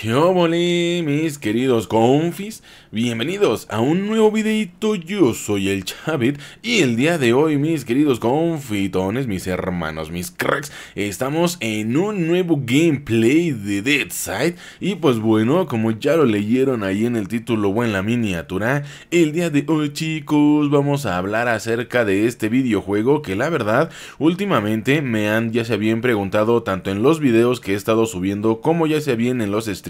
¿Qué obole, mis queridos confis? Bienvenidos a un nuevo videito, yo soy el Chavit y el día de hoy, mis queridos confitones, mis hermanos, mis cracks, estamos en un nuevo gameplay de Dead Side y pues bueno, como ya lo leyeron ahí en el título o en la miniatura, el día de hoy chicos vamos a hablar acerca de este videojuego que la verdad últimamente me han ya se habían preguntado tanto en los videos que he estado subiendo como ya se habían en los streams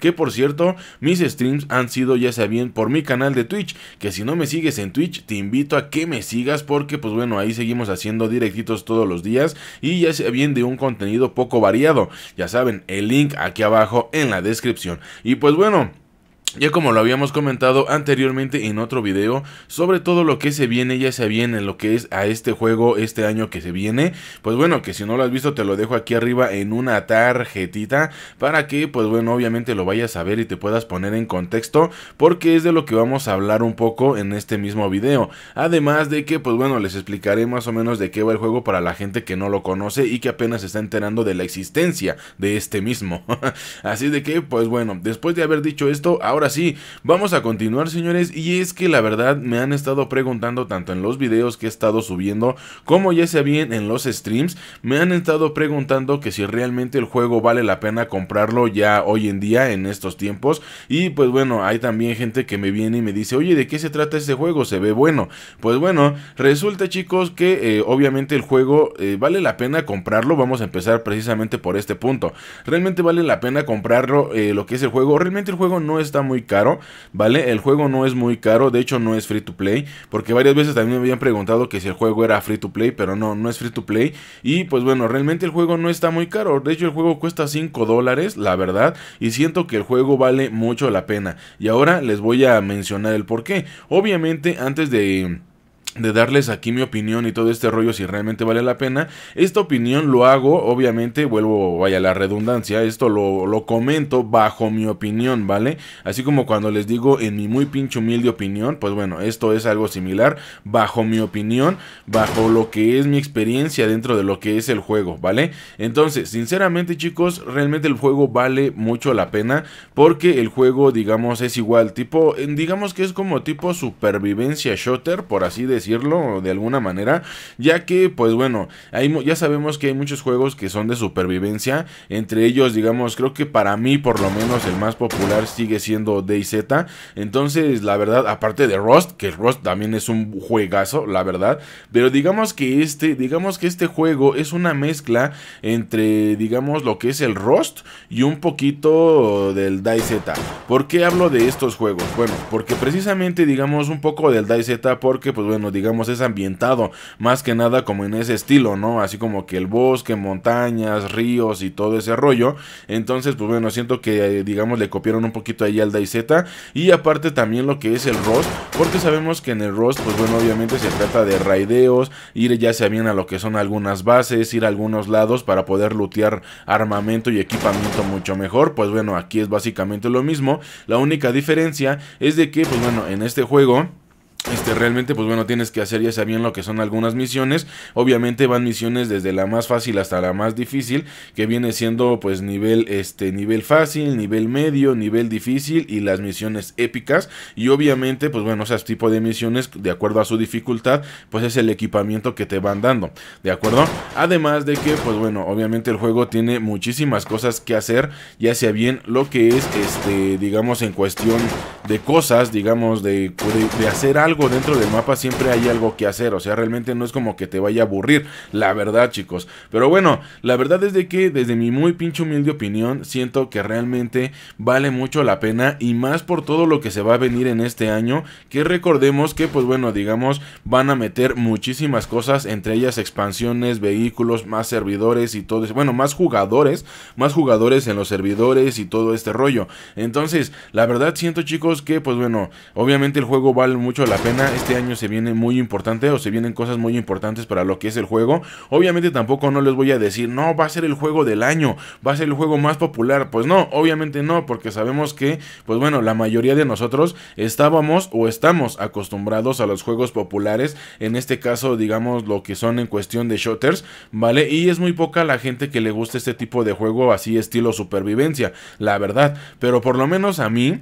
que por cierto, mis streams han sido, ya bien por mi canal de Twitch. Que si no me sigues en Twitch, te invito a que me sigas. Porque, pues bueno, ahí seguimos haciendo directitos todos los días. Y ya bien de un contenido poco variado. Ya saben, el link aquí abajo en la descripción. Y pues bueno. Ya como lo habíamos comentado anteriormente en otro video, sobre todo lo que se viene, ya se viene lo que es a este juego este año que se viene, pues bueno, que si no lo has visto te lo dejo aquí arriba en una tarjetita para que pues bueno, obviamente lo vayas a ver y te puedas poner en contexto porque es de lo que vamos a hablar un poco en este mismo video. Además de que pues bueno, les explicaré más o menos de qué va el juego para la gente que no lo conoce y que apenas se está enterando de la existencia de este mismo. Así de que pues bueno, después de haber dicho esto, ahora ahora sí, vamos a continuar señores y es que la verdad me han estado preguntando tanto en los videos que he estado subiendo como ya se bien en los streams, me han estado preguntando que si realmente el juego vale la pena comprarlo ya hoy en día en estos tiempos y pues bueno, hay también gente que me viene y me dice, oye, ¿de qué se trata este juego? Se ve bueno. Pues bueno, resulta chicos que eh, obviamente el juego eh, vale la pena comprarlo, vamos a empezar precisamente por este punto. Realmente vale la pena comprarlo eh, lo que es el juego, realmente el juego no está muy caro, ¿vale? El juego no es muy caro, de hecho no es free to play, porque varias veces también me habían preguntado que si el juego era free to play, pero no, no es free to play. Y pues bueno, realmente el juego no está muy caro, de hecho el juego cuesta 5 dólares, la verdad, y siento que el juego vale mucho la pena. Y ahora les voy a mencionar el por qué. Obviamente antes de de darles aquí mi opinión y todo este rollo si realmente vale la pena. Esta opinión lo hago, obviamente, vuelvo, vaya la redundancia, esto lo, lo, comento bajo mi opinión, ¿vale? Así como cuando les digo en mi muy pinche humilde opinión, pues bueno, esto es algo similar, bajo mi opinión, bajo lo que es mi experiencia dentro de lo que es el juego, ¿vale? Entonces, sinceramente chicos, realmente el juego vale mucho la pena porque el juego, digamos, es igual, tipo, digamos que es como tipo supervivencia shooter, por así decirlo de alguna manera, ya que pues bueno, ya sabemos que hay muchos juegos que son de supervivencia, entre ellos digamos, creo que para mí por lo menos el más popular sigue siendo DayZ, entonces la verdad, aparte de Rust, que Rust también es un juegazo, la verdad, pero digamos que este, digamos que este juego es una mezcla entre digamos lo que es el Rust y un poquito del DayZ. ¿Por qué hablo de estos juegos? Bueno, porque precisamente digamos un poco del DayZ porque pues bueno, digamos, es ambientado, más que nada como en ese estilo, ¿no? Así como que el bosque, montañas, ríos y todo ese rollo. Entonces, pues bueno, siento que, eh, digamos, le copiaron un poquito ahí al DayZ. Y aparte también lo que es el Ross, porque sabemos que en el Ross, pues bueno, obviamente se trata de raideos, ir ya sea bien a lo que son algunas bases, ir a algunos lados para poder lootear armamento y equipamiento mucho mejor. Pues bueno, aquí es básicamente lo mismo. La única diferencia es de que, pues bueno, en este juego... Este, realmente, pues bueno, tienes que hacer ya bien lo que son algunas misiones. Obviamente van misiones desde la más fácil hasta la más difícil, que viene siendo pues nivel, este, nivel fácil, nivel medio, nivel difícil y las misiones épicas. Y obviamente, pues bueno, ese tipo de misiones, de acuerdo a su dificultad, pues es el equipamiento que te van dando, ¿de acuerdo? Además de que, pues bueno, obviamente el juego tiene muchísimas cosas que hacer, ya sea bien lo que es, este, digamos, en cuestión de cosas, digamos, de hacer algo dentro del mapa siempre hay algo que hacer, o sea, realmente no es como que te vaya a aburrir, la verdad chicos. Pero bueno, la verdad es de que desde mi muy pinche humilde opinión, siento que realmente vale mucho la pena y más por todo lo que se va a venir en este año, que recordemos que pues bueno, digamos, van a meter muchísimas cosas, entre ellas expansiones, vehículos, más servidores y todo eso, bueno, más jugadores, más jugadores en los servidores y todo este rollo. Entonces, la verdad siento chicos que pues bueno, obviamente el juego vale mucho la pena este año se viene muy importante o se vienen cosas muy importantes para lo que es el juego. Obviamente tampoco no les voy a decir, no, va a ser el juego del año, va a ser el juego más popular. Pues no, obviamente no, porque sabemos que, pues bueno, la mayoría de nosotros estábamos o estamos acostumbrados a los juegos populares. En este caso, digamos, lo que son en cuestión de shooters, ¿vale? Y es muy poca la gente que le gusta este tipo de juego así estilo supervivencia, la verdad. Pero por lo menos a mí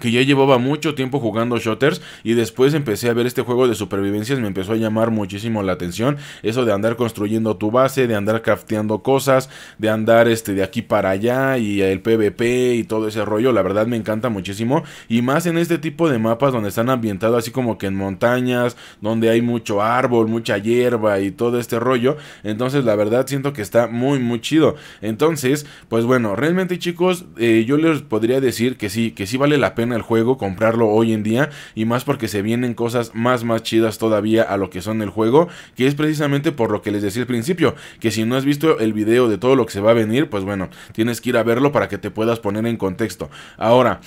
que ya llevaba mucho tiempo jugando shooters y después empecé a ver este juego de supervivencias, me empezó a llamar muchísimo la atención, eso de andar construyendo tu base, de andar crafteando cosas, de andar este de aquí para allá y el PvP y todo ese rollo, la verdad me encanta muchísimo y más en este tipo de mapas donde están ambientados así como que en montañas, donde hay mucho árbol, mucha hierba y todo este rollo, entonces la verdad siento que está muy muy chido. Entonces, pues bueno, realmente chicos, eh, yo les podría decir que sí, que sí vale la pena el juego comprarlo hoy en día y más porque se vienen cosas más más chidas todavía a lo que son el juego, que es precisamente por lo que les decía al principio, que si no has visto el video de todo lo que se va a venir, pues bueno, tienes que ir a verlo para que te puedas poner en contexto. Ahora,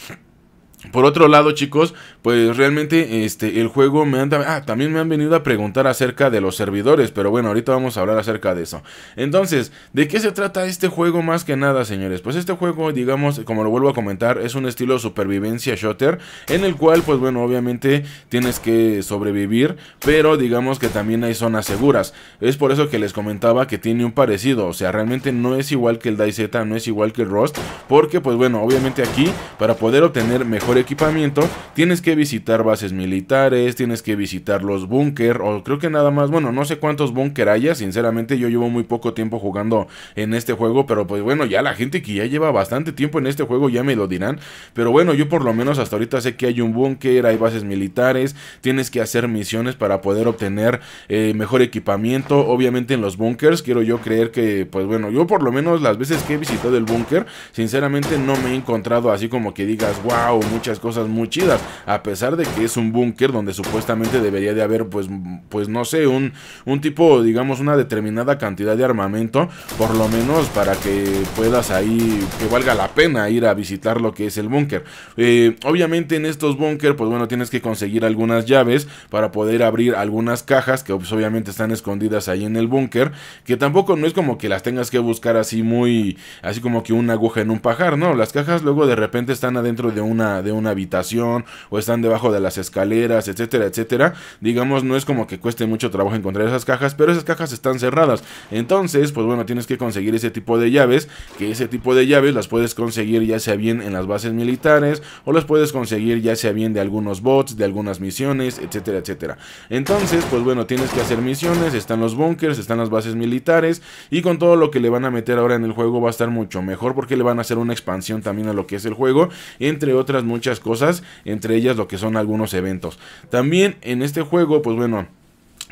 por otro lado, chicos, pues realmente este el juego me anda ah, también me han venido a preguntar acerca de los servidores, pero bueno, ahorita vamos a hablar acerca de eso. Entonces, ¿de qué se trata este juego más que nada, señores? Pues este juego, digamos, como lo vuelvo a comentar, es un estilo supervivencia shooter en el cual pues bueno, obviamente tienes que sobrevivir, pero digamos que también hay zonas seguras. Es por eso que les comentaba que tiene un parecido, o sea, realmente no es igual que el DayZ, no es igual que el Rust, porque pues bueno, obviamente aquí para poder obtener mejor equipamiento, tienes que visitar bases militares, tienes que visitar los búnker, o creo que nada más, bueno, no sé cuántos búnker haya, sinceramente yo llevo muy poco tiempo jugando en este juego, pero pues bueno, ya la gente que ya lleva bastante tiempo en este juego ya me lo dirán, pero bueno, yo por lo menos hasta ahorita sé que hay un búnker, hay bases militares, tienes que hacer misiones para poder obtener eh, mejor equipamiento, obviamente en los búnkers, quiero yo creer que, pues bueno, yo por lo menos las veces que he visitado el búnker, sinceramente no me he encontrado así como que digas, wow, muchas cosas muy chidas, a pesar de que es un búnker donde supuestamente debería de haber, pues, pues no sé, un, un tipo, digamos, una determinada cantidad de armamento, por lo menos para que puedas ahí, que valga la pena ir a visitar lo que es el búnker. Eh, obviamente en estos búnker, pues bueno, tienes que conseguir algunas llaves para poder abrir algunas cajas que pues, obviamente están escondidas ahí en el búnker, que tampoco no es como que las tengas que buscar así muy, así como que una aguja en un pajar, no, las cajas luego de repente están adentro de una de una habitación o están debajo de las escaleras, etcétera, etcétera. Digamos, no es como que cueste mucho trabajo encontrar esas cajas, pero esas cajas están cerradas. Entonces, pues bueno, tienes que conseguir ese tipo de llaves, que ese tipo de llaves las puedes conseguir ya sea bien en las bases militares o las puedes conseguir ya sea bien de algunos bots, de algunas misiones, etcétera, etcétera. Entonces, pues bueno, tienes que hacer misiones, están los bunkers, están las bases militares y con todo lo que le van a meter ahora en el juego va a estar mucho mejor porque le van a hacer una expansión también a lo que es el juego, entre otras muchas cosas, entre ellas lo que son algunos eventos. También en este juego, pues bueno,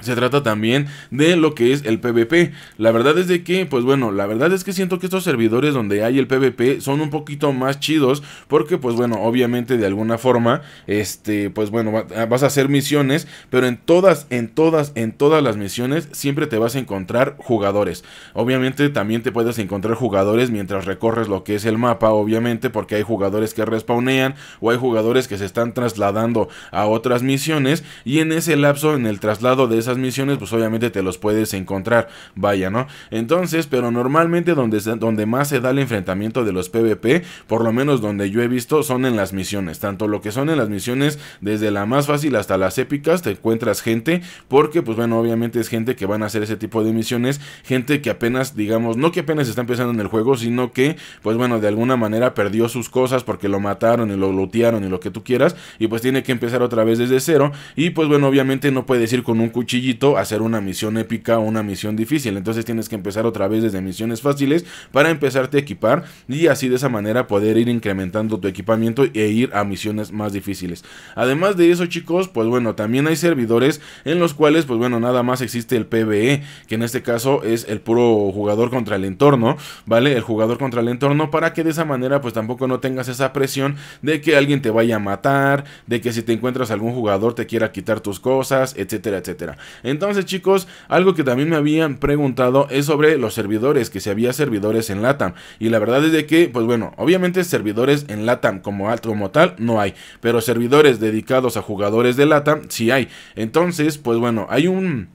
se trata también de lo que es el PvP. La verdad es de que, pues bueno, la verdad es que siento que estos servidores donde hay el PvP son un poquito más chidos. Porque, pues bueno, obviamente de alguna forma, este, pues bueno, ah, vas a hacer misiones. Pero en todas, en todas, en todas las misiones siempre te vas a encontrar jugadores. Obviamente también te puedes encontrar jugadores mientras recorres lo que es el mapa, obviamente. Porque hay jugadores que respawnean o hay jugadores que se están trasladando a otras misiones. Y en ese lapso, en el traslado de esa misiones, pues obviamente te los puedes encontrar, vaya, ¿no? Entonces, pero normalmente donde, donde más se da el enfrentamiento de los PvP, por lo menos donde yo he visto, son en las misiones. Tanto lo que son en las misiones, desde la más fácil hasta las épicas, te encuentras gente, porque pues bueno, obviamente es gente que van a hacer ese tipo de misiones, gente que apenas, digamos, no que apenas está empezando en el juego, sino que, pues bueno, de alguna manera perdió sus cosas porque lo mataron y lo lootearon y lo que tú quieras, y pues tiene que empezar otra vez desde cero, y pues bueno, obviamente no puedes ir con un cuchillo hacer una misión épica o una misión difícil. Entonces tienes que empezar otra vez desde misiones fáciles para empezarte a equipar y así de esa manera poder ir incrementando tu equipamiento e ir a misiones más difíciles. Además de eso, chicos, pues bueno, también hay servidores en los cuales, pues bueno, nada más existe el PvE, que en este caso es el puro jugador contra el entorno, ¿vale? El jugador contra el entorno para que de esa manera pues tampoco no tengas esa presión de que alguien te vaya a matar, de que si te encuentras algún jugador te quiera quitar tus cosas, etcétera, etcétera. Entonces, chicos, algo que también me habían preguntado es sobre los servidores, que si había servidores en LATAM. Y la verdad es de que, pues bueno, obviamente servidores en LATAM como, como tal no hay, pero servidores dedicados a jugadores de LATAM sí hay. Entonces, pues bueno, hay un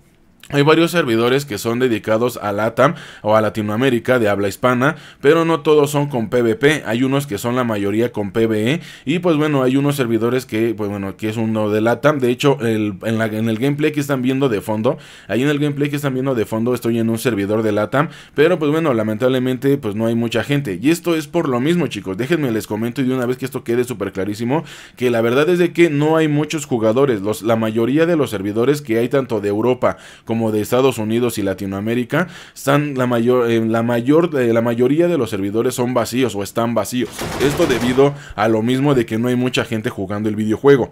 hay varios servidores que son dedicados a LATAM o a Latinoamérica de habla hispana, pero no todos son con PvP, hay unos que son la mayoría con PvE y pues bueno, hay unos servidores que pues bueno, que es uno de LATAM, de hecho en, el gameplay que están viendo de fondo, ahí en el gameplay que están viendo de fondo estoy en un servidor de LATAM, pero pues bueno, lamentablemente pues no hay mucha gente y esto es por lo mismo chicos, déjenme les comento y de una vez que esto quede súper clarísimo, que la verdad es de que no hay muchos jugadores, los, la mayoría de los servidores que hay tanto de Europa como como de Estados Unidos y Latinoamérica, están la mayor, eh, la mayor, eh, la mayoría de los servidores son vacíos o están vacíos. Esto debido a lo mismo de que no hay mucha gente jugando el videojuego.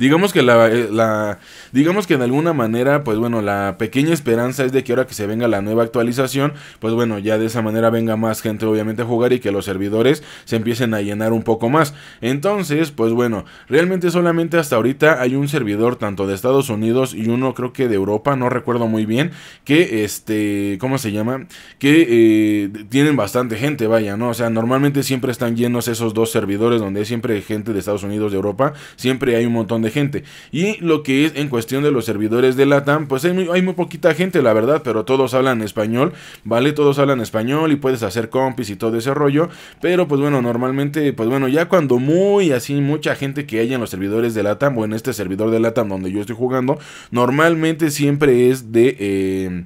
Digamos que la, eh, digamos que de alguna manera, pues bueno, la pequeña esperanza es de que ahora que se venga la nueva actualización, pues bueno, ya de esa manera venga más gente obviamente a jugar y que los servidores se empiecen a llenar un poco más. Entonces, pues bueno, realmente solamente hasta ahorita hay un servidor tanto de Estados Unidos y uno creo que de Europa, no recuerdo muy bien, que este, ¿cómo se llama? Que eh, tienen bastante gente, vaya, ¿no? O sea, normalmente siempre están llenos esos dos servidores donde siempre hay gente de Estados Unidos, de Europa, siempre hay un montón de gente. Y lo que es en cuestión de los servidores de LATAM, pues hay muy, hay muy poquita gente, la verdad, pero todos hablan español, ¿vale? Todos hablan español y puedes hacer compis y todo ese rollo. Pero pues bueno, normalmente, pues bueno, ya cuando muy así, mucha gente que hay en los servidores de LATAM o en este servidor de LATAM donde yo estoy jugando, normalmente siempre es de... Eh,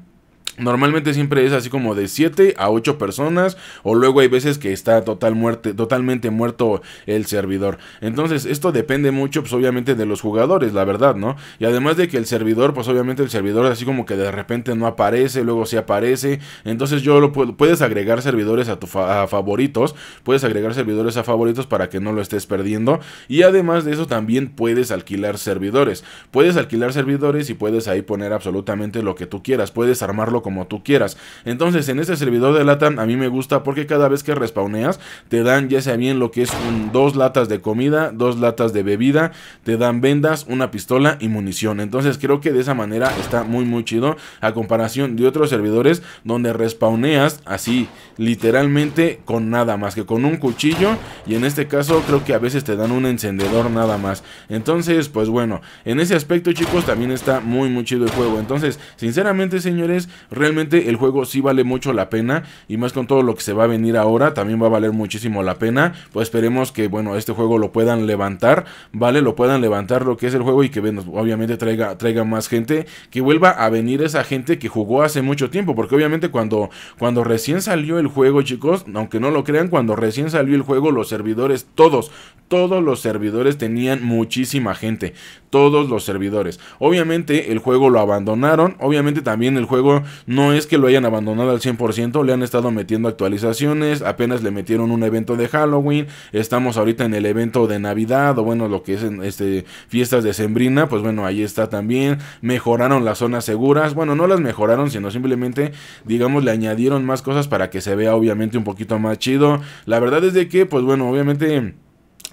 Normalmente siempre es así como de 7 a 8 personas o luego hay veces que está total muerte, totalmente muerto el servidor. Entonces esto depende mucho pues obviamente de los jugadores, la verdad, ¿no? Y además de que el servidor, pues obviamente el servidor así como que de repente no aparece, luego sí aparece. Entonces yo lo puedes agregar servidores a tu favoritos, puedes agregar servidores a favoritos para que no lo estés perdiendo. Y además de eso también puedes alquilar servidores. Puedes alquilar servidores y puedes ahí poner absolutamente lo que tú quieras. Puedes armarlo como tú quieras. Entonces, en este servidor de LATAM a mí me gusta porque cada vez que respawneas te dan ya sea bien lo que es un, dos latas de comida, dos latas de bebida, te dan vendas, una pistola y munición. Entonces, creo que de esa manera está muy muy chido a comparación de otros servidores donde respawneas así literalmente con nada más que con un cuchillo y en este caso creo que a veces te dan un encendedor nada más. Entonces, pues bueno, en ese aspecto chicos también está muy muy chido el juego. Entonces, sinceramente señores, Realmente el juego sí vale mucho la pena y más con todo lo que se va a venir ahora, también va a valer muchísimo la pena. Pues esperemos que, bueno, este juego lo puedan levantar, ¿vale? Lo puedan levantar lo que es el juego y que obviamente traiga, más gente, que vuelva a venir esa gente que jugó hace mucho tiempo, porque obviamente cuando, cuando recién salió el juego, chicos, aunque no lo crean, cuando recién salió el juego, los servidores, todos, todos los servidores tenían muchísima gente todos los servidores. Obviamente el juego lo abandonaron, obviamente también el juego no es que lo hayan abandonado al 100%, le han estado metiendo actualizaciones, apenas le metieron un evento de Halloween, estamos ahorita en el evento de Navidad o bueno, lo que es en este fiestas de Sembrina, pues bueno, ahí está también, mejoraron las zonas seguras, bueno, no las mejoraron, sino simplemente digamos le añadieron más cosas para que se vea obviamente un poquito más chido. La verdad es de que pues bueno, obviamente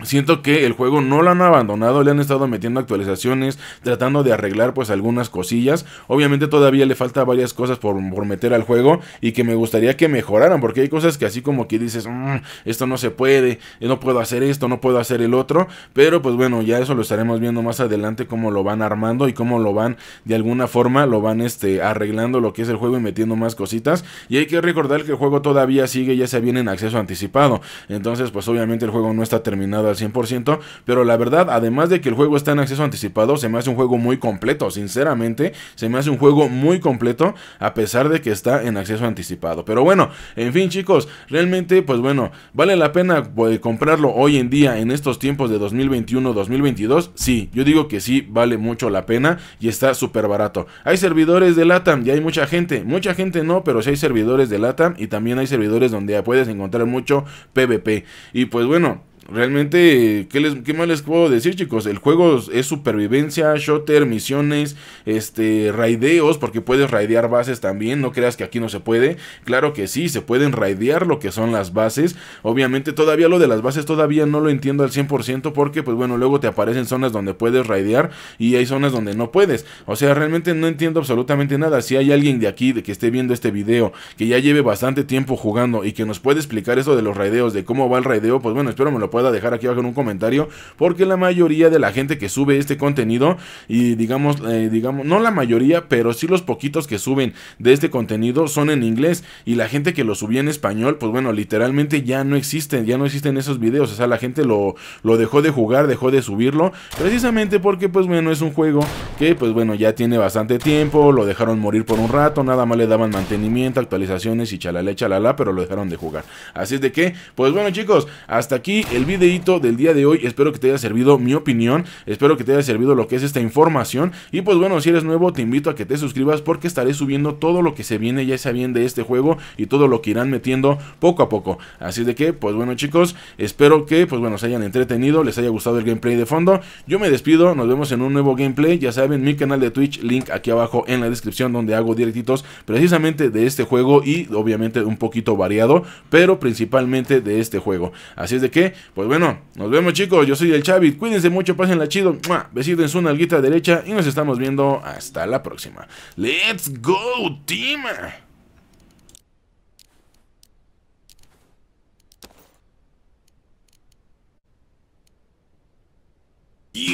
Siento que el juego no lo han abandonado, le han estado metiendo actualizaciones, tratando de arreglar pues algunas cosillas. Obviamente todavía le falta varias cosas por, por meter al juego y que me gustaría que mejoraran, porque hay cosas que así como que dices, mm, esto no se puede, eh, no puedo hacer esto, no puedo hacer el otro. Pero pues bueno, ya eso lo estaremos viendo más adelante, cómo lo van armando y cómo lo van de alguna forma, lo van este, arreglando lo que es el juego y metiendo más cositas. Y hay que recordar que el juego todavía sigue, ya se viene en acceso anticipado. Entonces pues obviamente el juego no está terminado al 100%, pero la verdad, además de que el juego está en acceso anticipado, se me hace un juego muy completo, sinceramente, se me hace un juego muy completo a pesar de que está en acceso anticipado. Pero bueno, en fin chicos, realmente pues bueno, ¿vale la pena pues, comprarlo hoy en día en estos tiempos de 2021-2022? Sí, yo digo que sí, vale mucho la pena y está súper barato. Hay servidores de LATAM y hay mucha gente, mucha gente no, pero si hay servidores de LATAM y también hay servidores donde puedes encontrar mucho PvP. Y pues bueno, realmente, ¿qué, les, ¿qué más les puedo decir, chicos? El juego es supervivencia, shooter, misiones, este, raideos, porque puedes raidear bases también, no creas que aquí no se puede. Claro que sí, se pueden raidear lo que son las bases. Obviamente, todavía lo de las bases todavía no lo entiendo al 100% porque, pues bueno, luego te aparecen zonas donde puedes raidear y hay zonas donde no puedes. O sea, realmente no entiendo absolutamente nada. Si hay alguien de aquí de que esté viendo este video, que ya lleve bastante tiempo jugando y que nos puede explicar eso de los raideos, de cómo va el raideo, pues bueno, espero me lo pueda a dejar aquí abajo en un comentario, porque la mayoría de la gente que sube este contenido, y digamos, eh, digamos, no la mayoría, pero sí los poquitos que suben de este contenido son en inglés, y la gente que lo subía en español, pues bueno, literalmente ya no existen, ya no existen esos videos, o sea, la gente lo, lo dejó de jugar, dejó de subirlo, precisamente porque, pues bueno, es un juego que, pues bueno, ya tiene bastante tiempo, lo dejaron morir por un rato, nada más le daban mantenimiento, actualizaciones y chalala, chalala, pero lo dejaron de jugar. Así es de que, pues bueno, chicos, hasta aquí el del día de hoy. Espero que te haya servido mi opinión. Espero que te haya servido lo que es esta información. Y pues bueno, si eres nuevo, te invito a que te suscribas porque estaré subiendo todo lo que se viene, ya sea bien de este juego y todo lo que irán metiendo poco a poco. Así de que, pues bueno, chicos, espero que, pues bueno, se hayan entretenido, les haya gustado el gameplay de fondo. Yo me despido, nos vemos en un nuevo gameplay. Ya saben, mi canal de Twitch, link aquí abajo en la descripción, donde hago directitos precisamente de este juego y obviamente un poquito variado, pero principalmente de este juego. Así es de que, pues bueno, nos vemos chicos, yo soy el Chavi, cuídense mucho, la chido, en su nalguita derecha y nos estamos viendo hasta la próxima. ¡Let's go, team!